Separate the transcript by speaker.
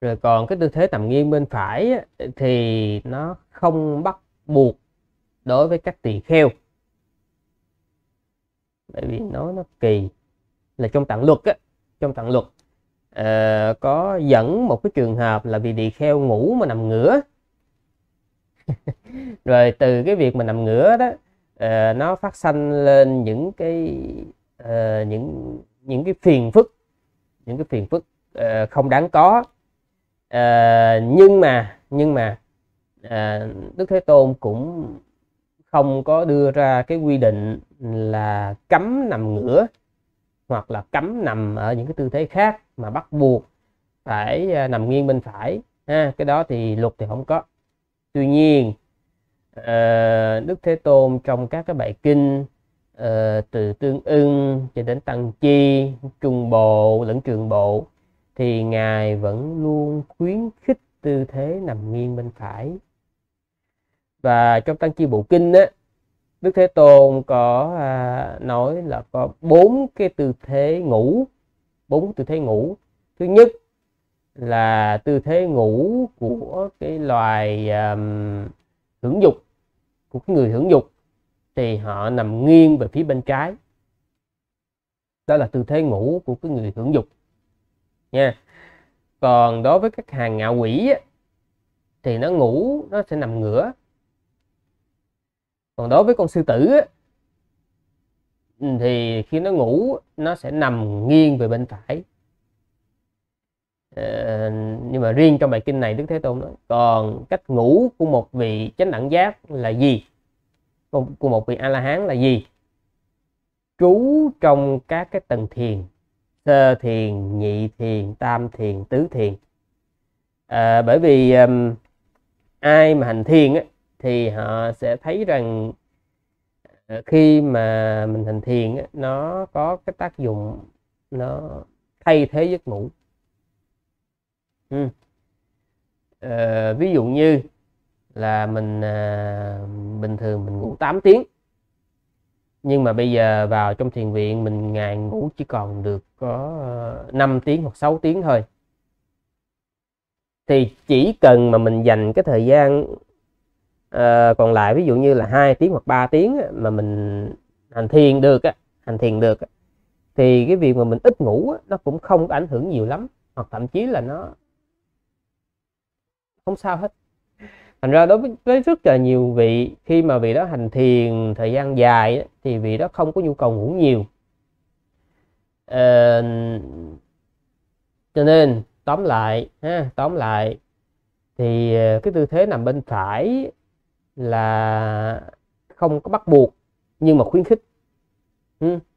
Speaker 1: rồi còn cái tư thế nằm nghiêng bên phải thì nó không bắt buộc đối với các tỳ kheo bởi vì nó nó kỳ là trong tạng luật á trong tạng luật à, có dẫn một cái trường hợp là vì tỳ kheo ngủ mà nằm ngửa rồi từ cái việc mà nằm ngửa đó à, nó phát sinh lên những cái à, những những cái phiền phức những cái phiền phức à, không đáng có à, nhưng mà nhưng mà à, đức thế tôn cũng không có đưa ra cái quy định là cấm nằm ngửa hoặc là cấm nằm ở những cái tư thế khác mà bắt buộc phải ờ, nằm nghiêng bên phải ha, cái đó thì luật thì không có tuy nhiên à, đức thế tôn trong các cái bài kinh à, từ tương ưng cho đến tăng chi trung bộ lẫn trường bộ thì ngài vẫn luôn khuyến khích tư thế nằm nghiêng bên phải và trong tăng chi bộ kinh á đức thế tôn có à, nói là có bốn cái tư thế ngủ bốn tư thế ngủ thứ nhất là tư thế ngủ của cái loài um, hưởng dục của cái người hưởng dục thì họ nằm nghiêng về phía bên trái đó là tư thế ngủ của cái người hưởng dục nha còn đối với các hàng ngạo quỷ thì nó ngủ nó sẽ nằm ngửa còn đối với con sư tử ừ, thì khi nó ngủ nó sẽ nằm nghiêng về bên phải ờ, nhưng mà riêng trong bài kinh này đức thế tôn nói còn cách ngủ của một vị chánh đẳng giác là gì của một vị a la hán là gì trú trong các cái tầng thiền sơ thiền nhị thiền tam thiền tứ thiền à, bởi vì um, ai mà hành thiền á, thì họ sẽ thấy rằng ờ, khi mà mình hành thiền á, nó có cái tác dụng nó thay thế giấc ngủ ừ. à, ví dụ như là mình à, bình thường mình ngủ 8 tiếng nhưng mà bây giờ vào trong thiền viện mình ngày ngủ chỉ còn được có 5 ờ, tiếng hoặc 6 tiếng thôi thì chỉ cần mà mình dành cái thời gian uh, còn lại ví dụ như là hai tiếng hoặc 3 tiếng mà mình hành thiền được á hành thiền được thì cái việc mà mình ít ngủ nó cũng không ảnh hưởng nhiều lắm hoặc thậm chí là nó không sao hết thành ra đối với, rất là nhiều vị khi mà vị đó hành thiền thời gian dài thì vị đó không có nhu cầu ngủ nhiều à, cho nên tóm lại ha, tóm lại thì ờ, cái tư thế nằm bên phải là không có bắt buộc nhưng mà khuyến khích